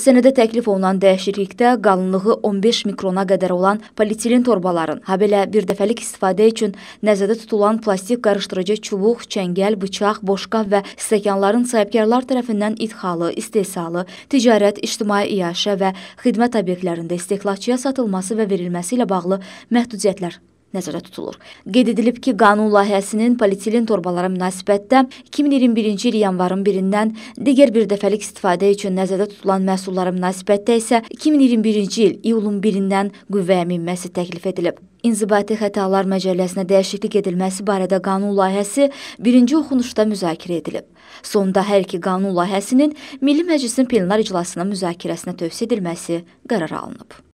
Sənədə təklif olunan dəyişiklikdə qalınlığı 15 mikrona qədər olan polietilen torbaların, ha belə bir dəfəlik istifadə üçün nəzərdə tutulan plastik qarışdırıcı çubuq, çəngəl, bıçaq, boşqab və stəkanların sahibkarlar tərəfindən idxalı, istehsalı, ticarət, ictimai iaşə və xidmət obyektlərində istehlakçıya satılması və verilməsi ilə bağlı məhdudiyyətlər nəzərdə tutulur. Qeyd edilib ki, qanun layihəsinin polietilen torbalara münasibətdə 2021-ci il yanvarın 1-dən digər bir dəfəlik istifadə üçün nəzərdə tutulan məhsullara münasibətdə isə 2021-ci il iyulun 1-dən qüvvəyə minməsi təklif edilib. İnzibati xətalar məcəlləsinə dəyişiklik edilməsi barədə qanun layihəsi birinci oxunuşda müzakirə edilib. Sonda hər iki qanun layihəsinin Milli Məclisin plenar iclasına müzakirəsinə tövsiyə edilməsi qərara alınıb.